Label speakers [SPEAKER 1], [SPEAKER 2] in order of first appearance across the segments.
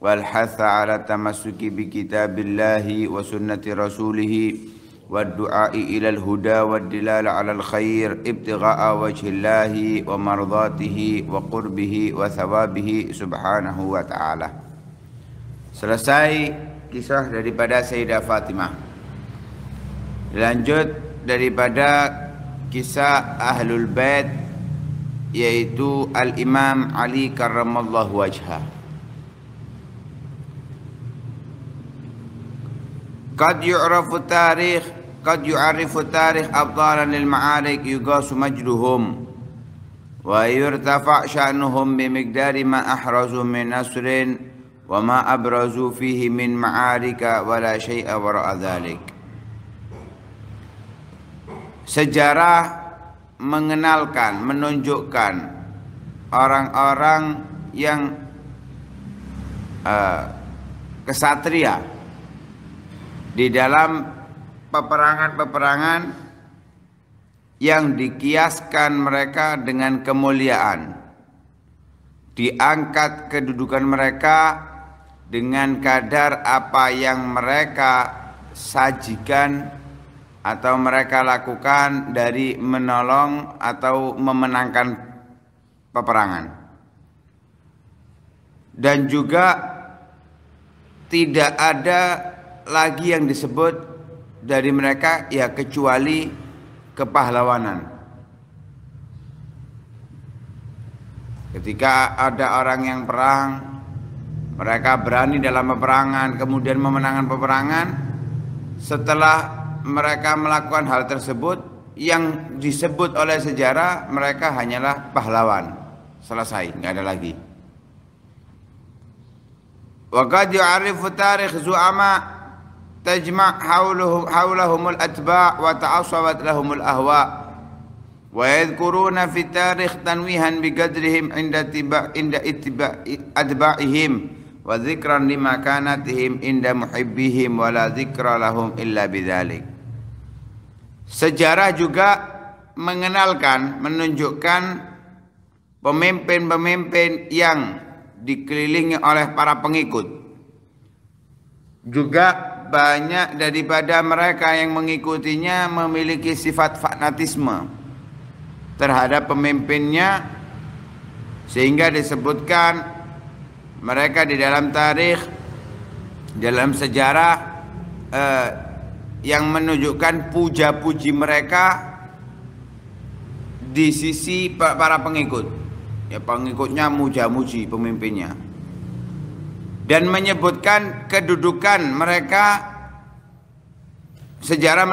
[SPEAKER 1] والحث على التمسك بكتاب الله وسنة رسوله والدعاء إلى الهدى والدلال على الخير ابتغاء وجه الله ومرضاته وقربه وثوابه سبحانه وتعالى Selesai kisah daripada Sayyidah Fatimah Lanjut daripada kisah Ahlul Bait Yaitu Al-Imam Ali Karamallahu Wajhah Qad yu'rafu tarikh Qad yu'arifu tarikh Abdalan lil ma'arik Yugasu majruhum Wa yurtafa' sya'nuhum Bimigdari ma ahrazu min nasrin Wa ma abrazu fihi min ma'arika Wa Wala syai'a wara'a dhalik Sejarah mengenalkan, menunjukkan orang-orang yang uh, kesatria di dalam peperangan-peperangan yang dikiaskan mereka dengan kemuliaan. Diangkat kedudukan mereka dengan kadar apa yang mereka sajikan atau mereka lakukan dari menolong atau memenangkan peperangan. Dan juga tidak ada lagi yang disebut dari mereka ya kecuali kepahlawanan. Ketika ada orang yang perang, mereka berani dalam peperangan, kemudian memenangkan peperangan. Setelah mereka melakukan hal tersebut, yang disebut oleh sejarah mereka hanyalah pahlawan. Selesai, nggak ada lagi. Wa yu'arifu tarikh zu'ama tajma' حولهم hawlahumul atba' wa ta'asawat lahumul ahwa' wa yadhkuruna fi tarikh tanwihan bi qadrihim inda tiba inda ittiba adba'ihim wa dzikran lima kanatihim inda muhibbihim Sejarah juga mengenalkan menunjukkan pemimpin-pemimpin yang dikelilingi oleh para pengikut juga banyak daripada mereka yang mengikutinya memiliki sifat fanatisme terhadap pemimpinnya sehingga disebutkan mereka di dalam tarikh dalam sejarah eh, yang menunjukkan puja-puji mereka di sisi para pengikut ya pengikutnya muja-muji pemimpinnya dan menyebutkan kedudukan mereka sejarah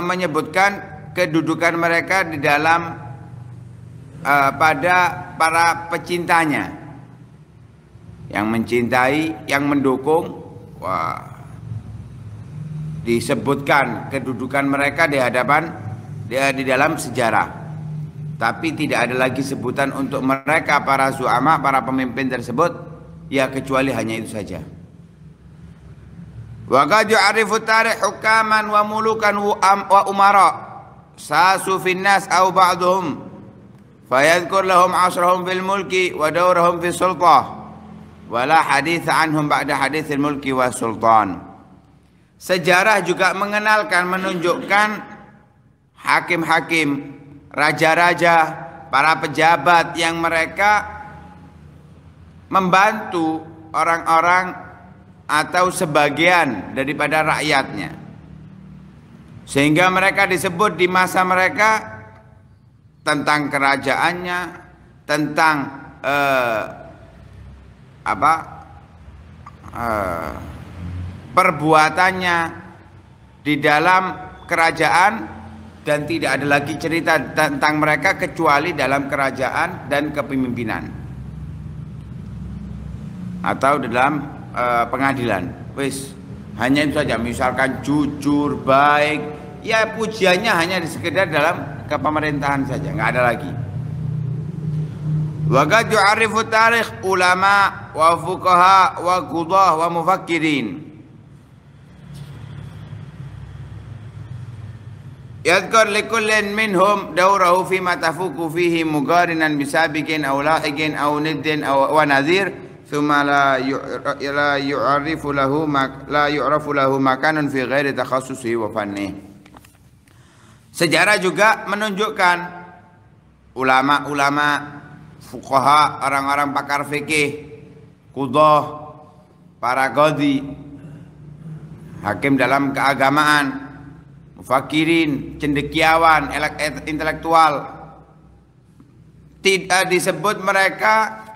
[SPEAKER 1] menyebutkan kedudukan mereka di dalam uh, pada para pecintanya yang mencintai yang mendukung wah disebutkan kedudukan mereka di hadapan di dalam sejarah tapi tidak ada lagi sebutan untuk mereka para zuama para pemimpin tersebut ya kecuali hanya itu saja wa qad tarikh hukaman wa mulukan wa umara sasu fin nas aw ba'dhum fayadhkur lahum asrahum fil mulki wa dawrahum fil sultah wala hadis anhum ba'da al mulki wa sultan sejarah juga mengenalkan menunjukkan hakim-hakim raja-raja para pejabat yang mereka membantu orang-orang atau sebagian daripada rakyatnya. Sehingga mereka disebut di masa mereka tentang kerajaannya, tentang eh, apa eh, perbuatannya di dalam kerajaan dan tidak ada lagi cerita tentang mereka kecuali dalam kerajaan dan kepemimpinan atau dalam e, pengadilan wis hanya itu saja misalkan jujur baik ya pujiannya hanya di sekedar dalam kepemerintahan saja nggak ada lagi Waqad yu'arrifu tarikh ulama wa fuqaha wa qudah wa mufakkirin. Yadkar likullin minhum dawrahu fima tafuku fihi mugarinan bisabikin aw la'iqin aw niddin aw nadhir thumma la لا يعرف له la yu'rafu lahu makanun fi ghairi takhassusihi wa Sejarah juga menunjukkan ulama-ulama, fuqaha, orang-orang pakar fikih, kudoh, para godi, hakim dalam keagamaan, mufakirin, cendekiawan, intelektual. Tidak eh, disebut mereka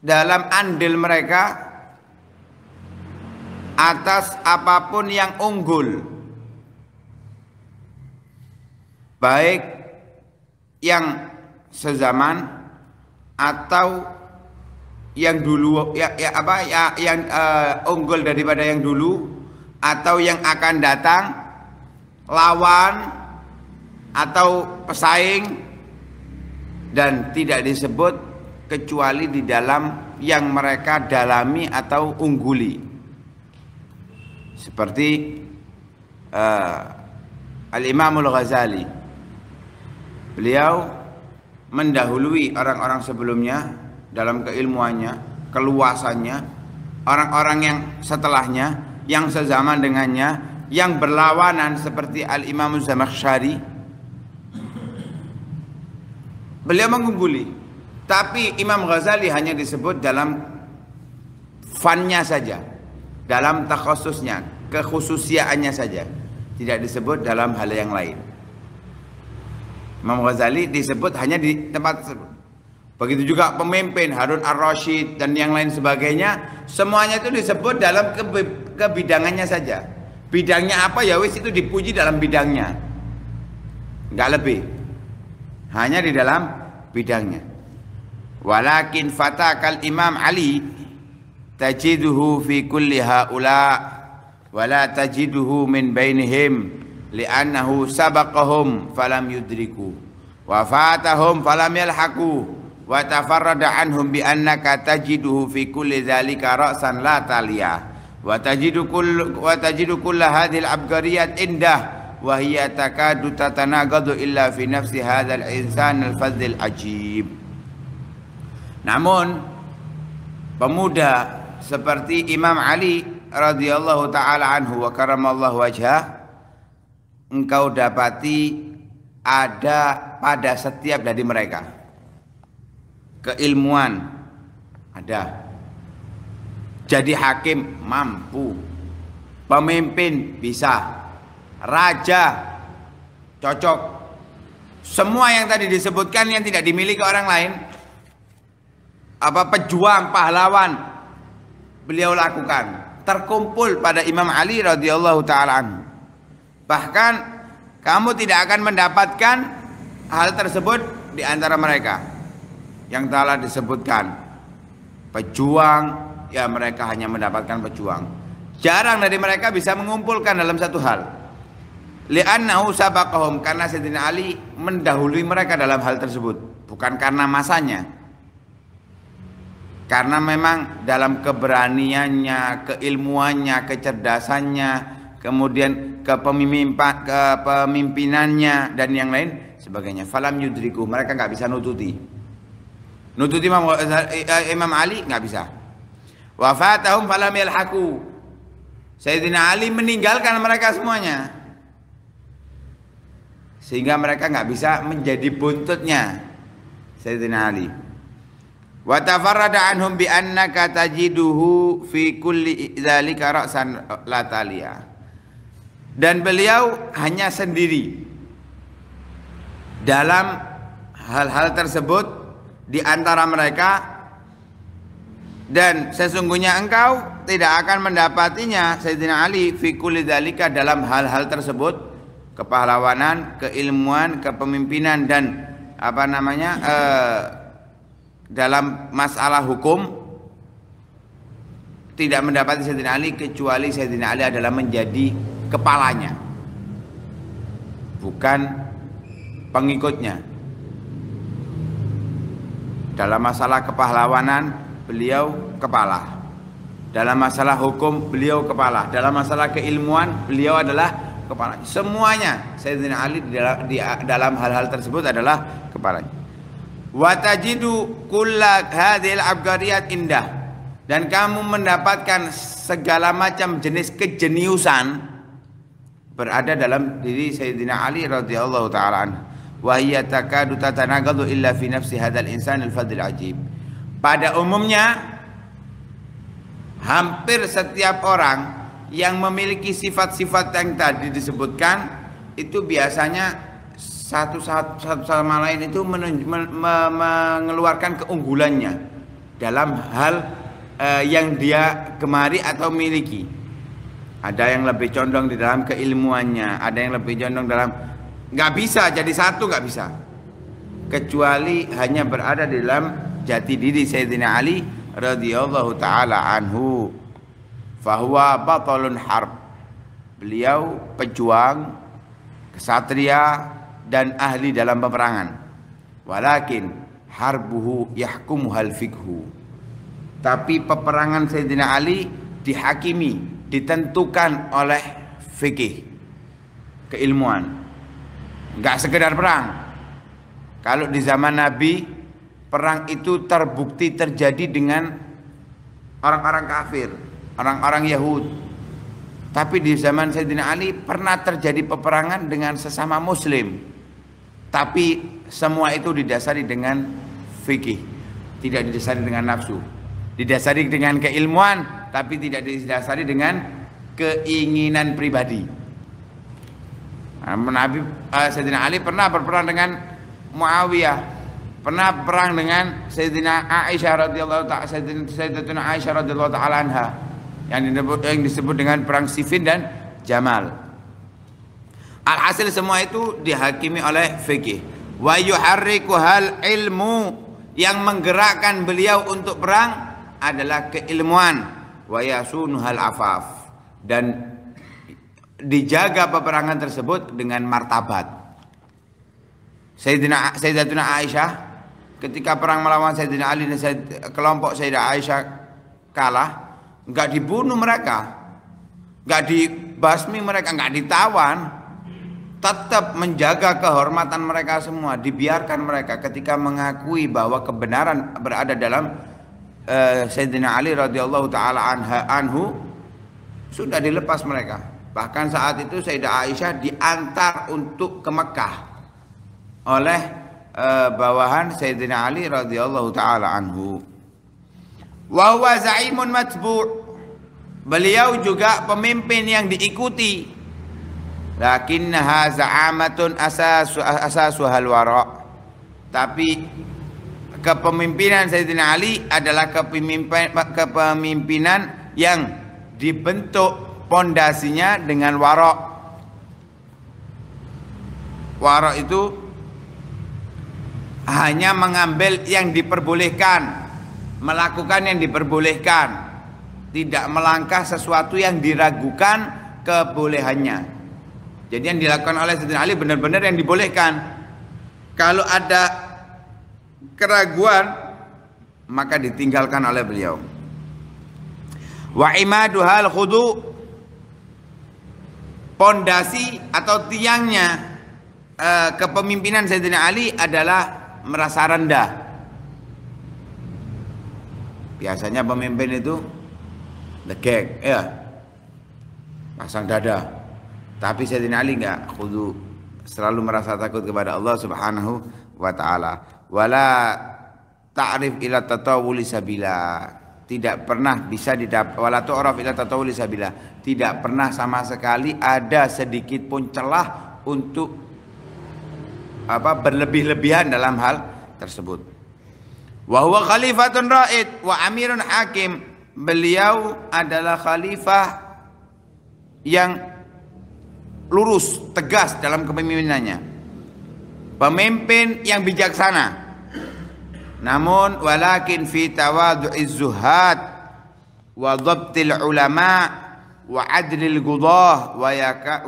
[SPEAKER 1] dalam andil mereka atas apapun yang unggul baik yang sezaman atau yang dulu ya, ya apa ya yang uh, unggul daripada yang dulu atau yang akan datang lawan atau pesaing dan tidak disebut kecuali di dalam yang mereka dalami atau ungguli seperti uh, eh, Al imamul Ghazali beliau mendahului orang-orang sebelumnya dalam keilmuannya keluasannya orang-orang yang setelahnya yang sezaman dengannya yang berlawanan seperti Al Imam Zamakhshari beliau mengungguli tapi Imam Ghazali hanya disebut dalam fannya saja. Dalam takhususnya, kekhususiaannya saja. Tidak disebut dalam hal yang lain. Imam Ghazali disebut hanya di tempat tersebut. Begitu juga pemimpin Harun Ar-Rashid dan yang lain sebagainya. Semuanya itu disebut dalam kebidangannya saja. Bidangnya apa ya wis itu dipuji dalam bidangnya. Enggak lebih. Hanya di dalam bidangnya. ولكن فتاك الإمام علي تجده في كل هؤلاء ولا تجده من بينهم لأنه سبقهم فلم يدركوا وفاتهم فلم يلحقوا وتفرد عنهم بأنك تجده في كل ذلك رأسا لا تاليا وتجد كل وتجد كل هذه العبقريات عنده وهي تكاد تتناقض إلا في نفس هذا الإنسان الفذ العجيب Namun pemuda seperti Imam Ali radhiyallahu taala anhu wa karamallahu wajah engkau dapati ada pada setiap dari mereka keilmuan ada jadi hakim mampu pemimpin bisa raja cocok semua yang tadi disebutkan yang tidak dimiliki orang lain apa pejuang pahlawan beliau lakukan terkumpul pada Imam Ali radhiyallahu taala bahkan kamu tidak akan mendapatkan hal tersebut di antara mereka yang telah disebutkan pejuang ya mereka hanya mendapatkan pejuang jarang dari mereka bisa mengumpulkan dalam satu hal li'annahu sabaqahum karena Sayyidina Ali mendahului mereka dalam hal tersebut bukan karena masanya karena memang dalam keberaniannya, keilmuannya, kecerdasannya, kemudian kepemimpinannya dan yang lain sebagainya. Falam yudriku, mereka nggak bisa nututi. Nututi Imam, eh, Imam Ali nggak bisa. Wafatahum falam yalhaku. Sayyidina Ali meninggalkan mereka semuanya. Sehingga mereka nggak bisa menjadi buntutnya Sayyidina Ali. Wa tafarrada anhum bi annaka tajiduhu fi kulli dzalika ra'san latalia. Dan beliau hanya sendiri dalam hal-hal tersebut di antara mereka dan sesungguhnya engkau tidak akan mendapatinya Sayyidina Ali fi kulli dzalika dalam hal-hal tersebut kepahlawanan, keilmuan, kepemimpinan dan apa namanya eh, dalam masalah hukum tidak mendapati Sayyidina Ali kecuali Sayyidina Ali adalah menjadi kepalanya bukan pengikutnya dalam masalah kepahlawanan beliau kepala dalam masalah hukum beliau kepala dalam masalah keilmuan beliau adalah kepala semuanya Sayyidina Ali di dalam hal-hal tersebut adalah kepalanya Watajidu tajidu kulla hadhil abgariyat indah dan kamu mendapatkan segala macam jenis kejeniusan berada dalam diri Sayyidina Ali radhiyallahu taala anhu wa hiya takadu tatanagadu illa fi nafsi hadzal insan al fadil ajib pada umumnya hampir setiap orang yang memiliki sifat-sifat yang tadi disebutkan itu biasanya satu, satu, satu sama lain itu menunj- me, me, mengeluarkan keunggulannya dalam hal eh, yang dia kemari atau miliki. Ada yang lebih condong di dalam keilmuannya, ada yang lebih condong dalam nggak bisa jadi satu nggak bisa kecuali hanya berada di dalam jati diri Sayyidina Ali radhiyallahu taala anhu fahuwa batalun harb beliau pejuang kesatria dan ahli dalam peperangan. Walakin harbuhu hal fikhu. Tapi peperangan Sayyidina Ali dihakimi, ditentukan oleh fikih, keilmuan. Enggak sekedar perang. Kalau di zaman Nabi perang itu terbukti terjadi dengan orang-orang kafir, orang-orang Yahud. Tapi di zaman Sayyidina Ali pernah terjadi peperangan dengan sesama muslim tapi semua itu didasari dengan fikih, tidak didasari dengan nafsu, didasari dengan keilmuan, tapi tidak didasari dengan keinginan pribadi. Nabi uh, Sayyidina Ali pernah berperang dengan Muawiyah pernah perang dengan Sayyidina Aisyah radhiyallahu taala Sayyidina Aisyah radhiyallahu taala anha yang disebut, yang disebut dengan perang Siffin dan Jamal. Alhasil semua itu dihakimi oleh fikih. Wa yuharriku hal ilmu yang menggerakkan beliau untuk perang adalah keilmuan wa hal afaf dan dijaga peperangan tersebut dengan martabat. Sayyidina Sayyidatuna Aisyah ketika perang melawan Sayyidina Ali dan Sayyid, kelompok Sayyidina Aisyah kalah, nggak dibunuh mereka, nggak dibasmi mereka, nggak ditawan, tetap menjaga kehormatan mereka semua, dibiarkan mereka ketika mengakui bahwa kebenaran berada dalam uh, Sayyidina Ali radhiyallahu taala anhu sudah dilepas mereka. Bahkan saat itu Sayyidah Aisyah diantar untuk ke Mekah oleh uh, bawahan Sayyidina Ali radhiyallahu taala anhu. Wa zaimun matbu'. Beliau juga pemimpin yang diikuti lakinnaha za'amatun asasu asasu halwara tapi kepemimpinan Sayyidina Ali adalah kepemimpinan, kepemimpinan yang dibentuk pondasinya dengan warok warok itu hanya mengambil yang diperbolehkan melakukan yang diperbolehkan tidak melangkah sesuatu yang diragukan kebolehannya jadi yang dilakukan oleh Sayyidina Ali benar-benar yang dibolehkan. Kalau ada keraguan maka ditinggalkan oleh beliau. Wa imaduhal khudu pondasi atau tiangnya eh, kepemimpinan Sayyidina Ali adalah merasa rendah. Biasanya pemimpin itu legek, ya. Pasang dada. Tapi Sayyidina Ali enggak khudu selalu merasa takut kepada Allah Subhanahu wa taala. Wala ta'rif ila tatawuli sabila. Tidak pernah bisa didapat wala tu'raf ila tatawuli sabila. Tidak pernah sama sekali ada sedikit pun celah untuk apa berlebih-lebihan dalam hal tersebut. Wa huwa khalifatun ra'id wa amirun hakim. Beliau adalah khalifah yang lurus, tegas dalam kepemimpinannya. Pemimpin yang bijaksana. Namun walakin fi tawadhu'iz zuhad wa dhabtil ulama wa adlil qudah wa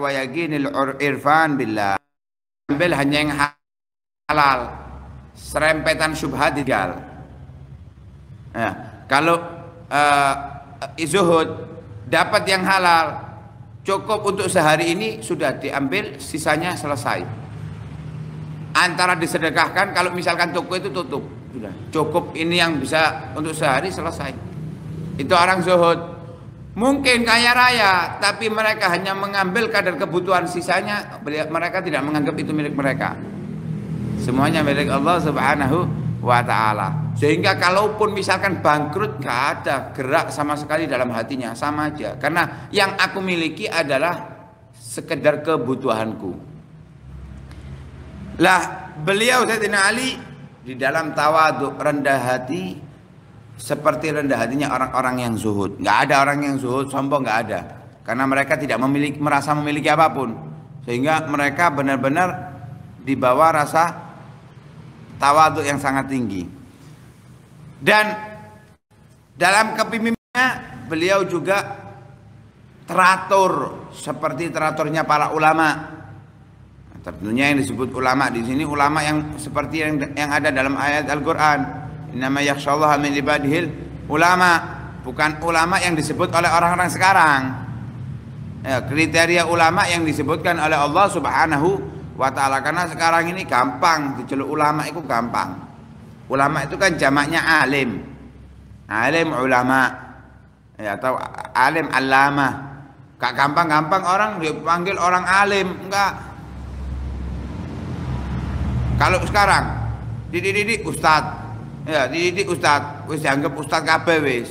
[SPEAKER 1] wa yaqinil irfan billah. Ambil hanya yang halal. Serempetan syubhat digal. Nah, kalau uh, zuhud dapat yang halal Cukup untuk sehari ini sudah diambil, sisanya selesai. Antara disedekahkan kalau misalkan toko itu tutup, sudah. Cukup ini yang bisa untuk sehari selesai. Itu orang zuhud. Mungkin kaya raya, tapi mereka hanya mengambil kadar kebutuhan sisanya, mereka tidak menganggap itu milik mereka. Semuanya milik Allah Subhanahu wa ta'ala sehingga kalaupun misalkan bangkrut gak ada gerak sama sekali dalam hatinya sama aja karena yang aku miliki adalah sekedar kebutuhanku lah beliau Sayyidina Ali di dalam tawaduk rendah hati seperti rendah hatinya orang-orang yang zuhud nggak ada orang yang zuhud sombong nggak ada karena mereka tidak memiliki merasa memiliki apapun sehingga mereka benar-benar dibawa rasa tawaduk yang sangat tinggi. Dan dalam kepemimpinannya beliau juga teratur seperti teraturnya para ulama. Tentunya yang disebut ulama di sini ulama yang seperti yang yang ada dalam ayat Al-Qur'an. nama ya min ibadihil ulama, bukan ulama yang disebut oleh orang-orang sekarang. Ya, kriteria ulama yang disebutkan oleh Allah Subhanahu wa ta'ala karena sekarang ini gampang diceluk ulama itu gampang ulama itu kan jamaknya alim alim ulama ya atau alim alama gak gampang-gampang orang dipanggil orang alim enggak kalau sekarang dididik ustad ya dididik ustad wis dianggap ustad kabeh wis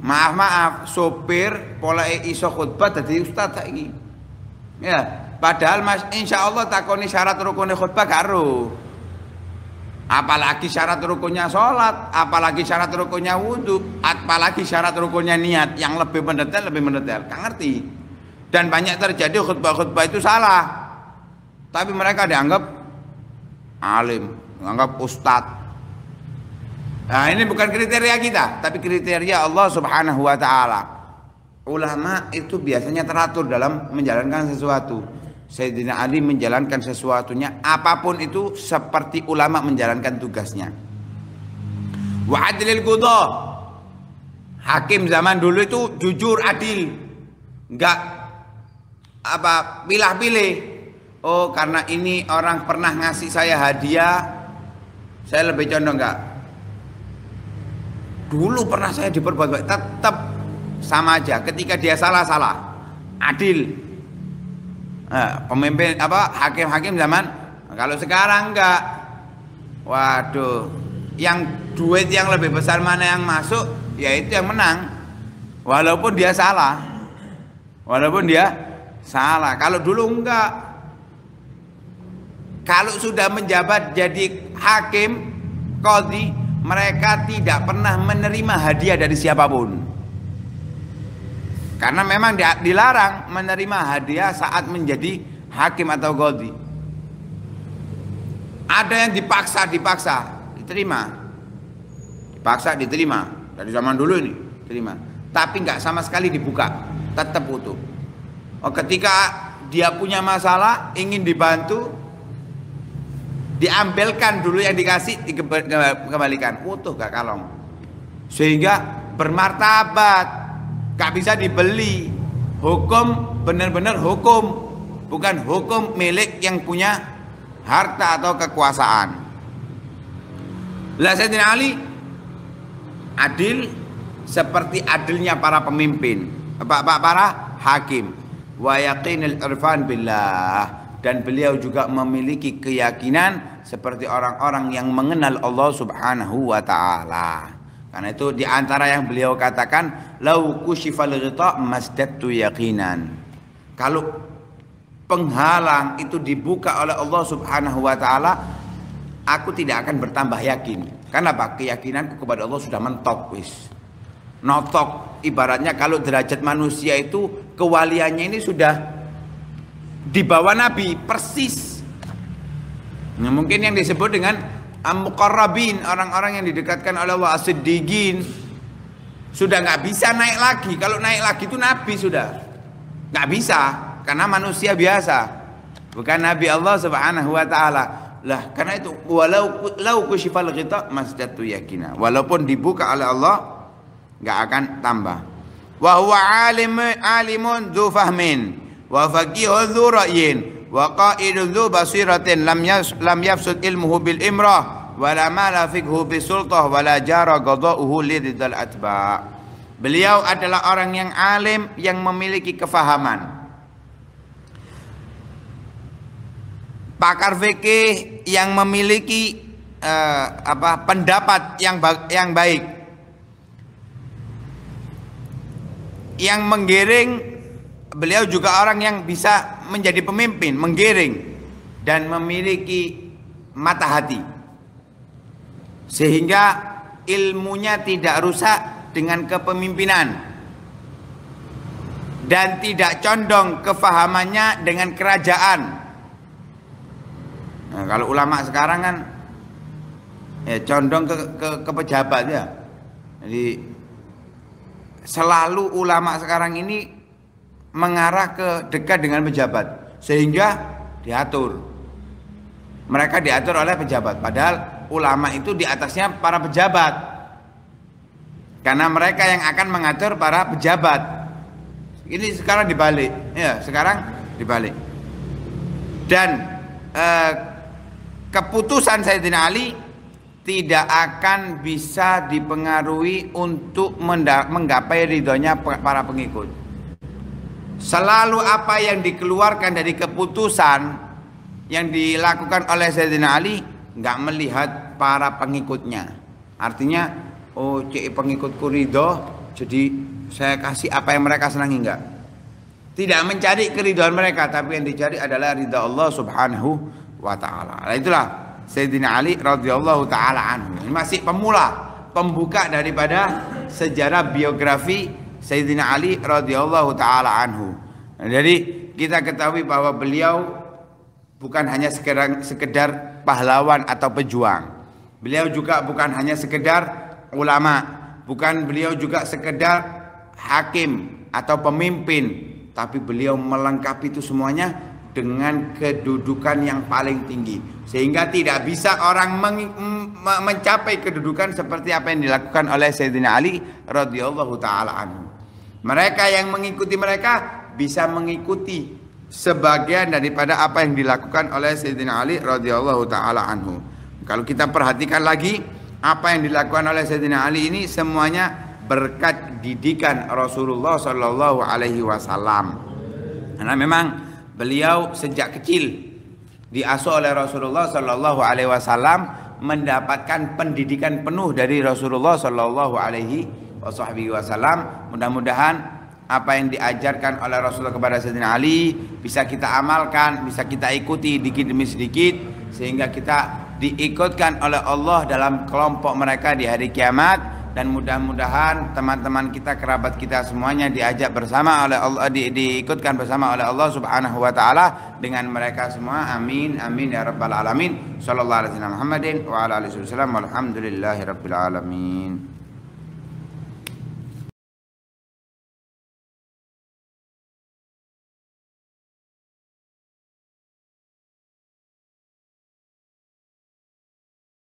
[SPEAKER 1] maaf maaf sopir pola iso khutbah jadi ustad lagi ya Padahal mas, insya Allah takoni syarat rukunnya khutbah karo. Apalagi syarat rukunnya sholat, apalagi syarat rukunnya wudhu, apalagi syarat rukunnya niat. Yang lebih mendetail, lebih mendetail. Kan ngerti. Dan banyak terjadi khutbah-khutbah itu salah. Tapi mereka dianggap alim, dianggap ustad. Nah ini bukan kriteria kita, tapi kriteria Allah subhanahu wa ta'ala ulama itu biasanya teratur dalam menjalankan sesuatu. Sayyidina Ali menjalankan sesuatunya apapun itu seperti ulama menjalankan tugasnya. Wa adlil qudha. Hakim zaman dulu itu jujur adil. Enggak apa pilah-pilih. Oh, karena ini orang pernah ngasih saya hadiah, saya lebih condong enggak. Dulu pernah saya diperbuat tetap sama aja. Ketika dia salah salah, adil. Eh, pemimpin apa hakim-hakim zaman kalau sekarang enggak. Waduh, yang duit yang lebih besar mana yang masuk, ya itu yang menang. Walaupun dia salah. Walaupun dia salah. Kalau dulu enggak. Kalau sudah menjabat jadi hakim, kodi, mereka tidak pernah menerima hadiah dari siapapun. Karena memang dilarang menerima hadiah saat menjadi hakim atau godi. Ada yang dipaksa, dipaksa, diterima. Dipaksa, diterima. Dari zaman dulu ini, terima. Tapi nggak sama sekali dibuka, tetap utuh. Oh, ketika dia punya masalah, ingin dibantu, diambilkan dulu yang dikasih, dikembalikan. Utuh gak kalong. Sehingga bermartabat gak bisa dibeli hukum benar-benar hukum bukan hukum milik yang punya harta atau kekuasaan lah Sayyidina Ali adil seperti adilnya para pemimpin bapak-bapak para hakim wa yaqinil irfan billah dan beliau juga memiliki keyakinan seperti orang-orang yang mengenal Allah Subhanahu wa taala. Karena itu di antara yang beliau katakan, lau kusyifal ghita tu yaqinan. Kalau penghalang itu dibuka oleh Allah Subhanahu wa taala, aku tidak akan bertambah yakin. Karena apa? Keyakinanku kepada Allah sudah mentok wis. Notok ibaratnya kalau derajat manusia itu kewaliannya ini sudah di bawah nabi persis. Nah, mungkin yang disebut dengan Amqarrabin, orang-orang yang didekatkan oleh wa siddiqin sudah nggak bisa naik lagi. Kalau naik lagi itu nabi sudah. Nggak bisa karena manusia biasa. Bukan nabi Allah Subhanahu wa taala. Lah, karena itu walau lau kita ghita masdatu yakina. Walaupun dibuka oleh Allah nggak akan tambah. Wa huwa alim alimun dzu wa faqihun dzu wa qa'idun dhu basiratin lam yas lam yafsud ilmuhu bil imrah wa la mala fikhu bi sultah wa la jara qada'uhu lidal atba beliau adalah orang yang alim yang memiliki kefahaman pakar fikih yang memiliki uh, apa pendapat yang ba yang baik yang menggiring beliau juga orang yang bisa menjadi pemimpin, menggiring dan memiliki mata hati. Sehingga ilmunya tidak rusak dengan kepemimpinan dan tidak condong kefahamannya dengan kerajaan. Nah, kalau ulama sekarang kan ya condong ke ke, ke pejabat ya. Jadi selalu ulama sekarang ini mengarah ke dekat dengan pejabat sehingga diatur mereka diatur oleh pejabat padahal ulama itu di atasnya para pejabat karena mereka yang akan mengatur para pejabat ini sekarang dibalik ya sekarang dibalik dan eh, keputusan Sayyidina Ali tidak akan bisa dipengaruhi untuk menggapai ridhonya para pengikut Selalu apa yang dikeluarkan dari keputusan yang dilakukan oleh Sayyidina Ali nggak melihat para pengikutnya. Artinya, oh cek pengikutku ridho, jadi saya kasih apa yang mereka senangi nggak? Tidak mencari keriduan mereka, tapi yang dicari adalah ridha Allah Subhanahu wa taala. Nah, itulah Sayyidina Ali radhiyallahu taala anhu. Ini masih pemula, pembuka daripada sejarah biografi Sayyidina Ali radhiyallahu taala anhu. Nah, jadi kita ketahui bahwa beliau bukan hanya sekedar, sekedar pahlawan atau pejuang. Beliau juga bukan hanya sekedar ulama, bukan beliau juga sekedar hakim atau pemimpin, tapi beliau melengkapi itu semuanya dengan kedudukan yang paling tinggi sehingga tidak bisa orang mencapai kedudukan seperti apa yang dilakukan oleh Sayyidina Ali radhiyallahu taala anhu. Mereka yang mengikuti mereka bisa mengikuti sebagian daripada apa yang dilakukan oleh Sayyidina Ali radhiyallahu taala anhu. Kalau kita perhatikan lagi apa yang dilakukan oleh Sayyidina Ali ini semuanya berkat didikan Rasulullah Shallallahu alaihi wasallam. Karena memang beliau sejak kecil diasuh oleh Rasulullah Shallallahu alaihi wasallam mendapatkan pendidikan penuh dari Rasulullah Shallallahu alaihi wasahbihi wasallam. Mudah-mudahan apa yang diajarkan oleh Rasulullah kepada Sayyidina Ali bisa kita amalkan, bisa kita ikuti dikit demi sedikit sehingga kita diikutkan oleh Allah dalam kelompok mereka di hari kiamat dan mudah-mudahan teman-teman kita kerabat kita semuanya diajak bersama oleh Allah di, diikutkan bersama oleh Allah Subhanahu wa taala dengan mereka semua amin amin ya rabbal alamin sallallahu alaihi wasallam wa ala alihi wasallam alamin